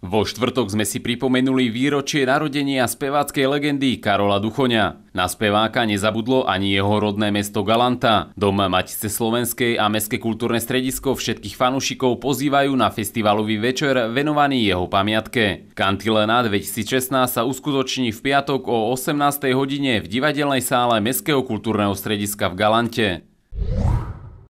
Vo štvrtok sme si pripomenuli výročie narodenia speváckej legendy Karola Duchoňa. Na speváka nezabudlo ani jeho rodné mesto Galanta. Dom Matice Slovenskej a Mestské kultúrne stredisko všetkých fanúšikov pozývajú na festivalový večer venovaný jeho pamiatke. Kantilena 2016 sa uskutoční v piatok o 18. hodine v divadelnej sále Mestského kultúrneho strediska v Galante.